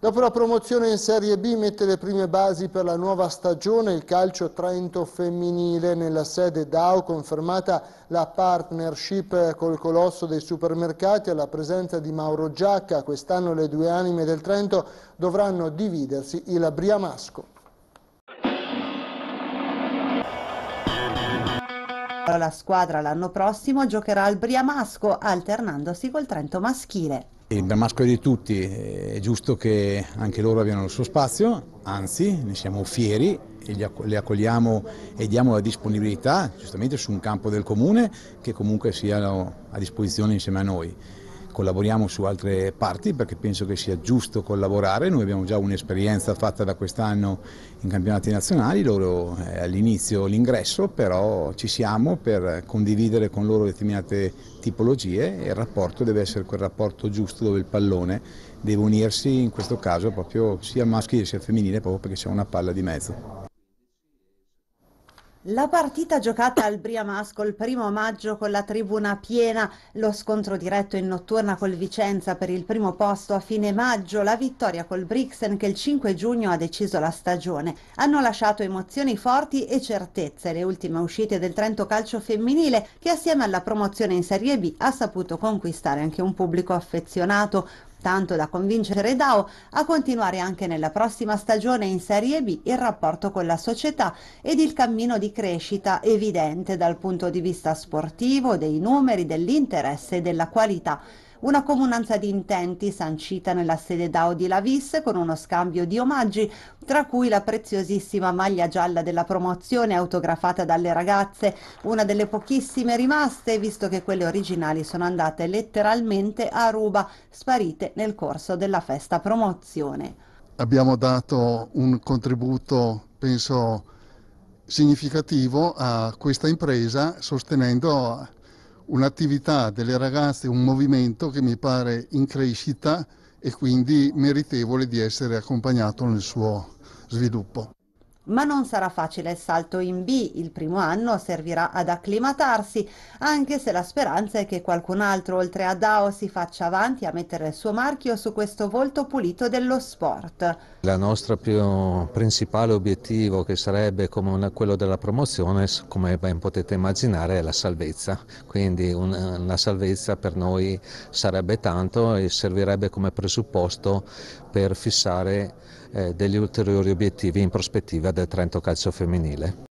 Dopo la promozione in Serie B mette le prime basi per la nuova stagione il calcio Trento femminile nella sede DAO confermata la partnership col colosso dei supermercati alla presenza di Mauro Giacca. Quest'anno le due anime del Trento dovranno dividersi il Briamasco. La squadra l'anno prossimo giocherà al Briamasco alternandosi col Trento maschile. Il Damasco è di tutti, è giusto che anche loro abbiano il suo spazio, anzi ne siamo fieri li accogliamo e diamo la disponibilità, giustamente su un campo del comune che comunque siano a disposizione insieme a noi collaboriamo su altre parti perché penso che sia giusto collaborare, noi abbiamo già un'esperienza fatta da quest'anno in campionati nazionali, loro eh, all'inizio l'ingresso, però ci siamo per condividere con loro determinate tipologie e il rapporto deve essere quel rapporto giusto dove il pallone deve unirsi in questo caso proprio sia maschile sia femminile proprio perché c'è una palla di mezzo. La partita giocata al Briamasco il primo maggio con la tribuna piena, lo scontro diretto in notturna col Vicenza per il primo posto a fine maggio, la vittoria col Brixen che il 5 giugno ha deciso la stagione. Hanno lasciato emozioni forti e certezze le ultime uscite del Trento Calcio Femminile che assieme alla promozione in Serie B ha saputo conquistare anche un pubblico affezionato, tanto da convincere Dao a continuare anche nella prossima stagione in Serie B il rapporto con la società ed il cammino di crescita evidente dal punto di vista sportivo, dei numeri, dell'interesse e della qualità. Una comunanza di intenti sancita nella sede DAO di Lavis con uno scambio di omaggi, tra cui la preziosissima maglia gialla della promozione autografata dalle ragazze, una delle pochissime rimaste visto che quelle originali sono andate letteralmente a ruba, sparite nel corso della festa promozione. Abbiamo dato un contributo, penso, significativo a questa impresa sostenendo un'attività delle ragazze, un movimento che mi pare in crescita e quindi meritevole di essere accompagnato nel suo sviluppo ma non sarà facile il salto in B, il primo anno servirà ad acclimatarsi, anche se la speranza è che qualcun altro oltre a Dao si faccia avanti a mettere il suo marchio su questo volto pulito dello sport. Il nostro più principale obiettivo, che sarebbe una, quello della promozione, come ben potete immaginare, è la salvezza, quindi una, una salvezza per noi sarebbe tanto e servirebbe come presupposto per fissare eh, degli ulteriori obiettivi in prospettiva del Trento Calcio Femminile.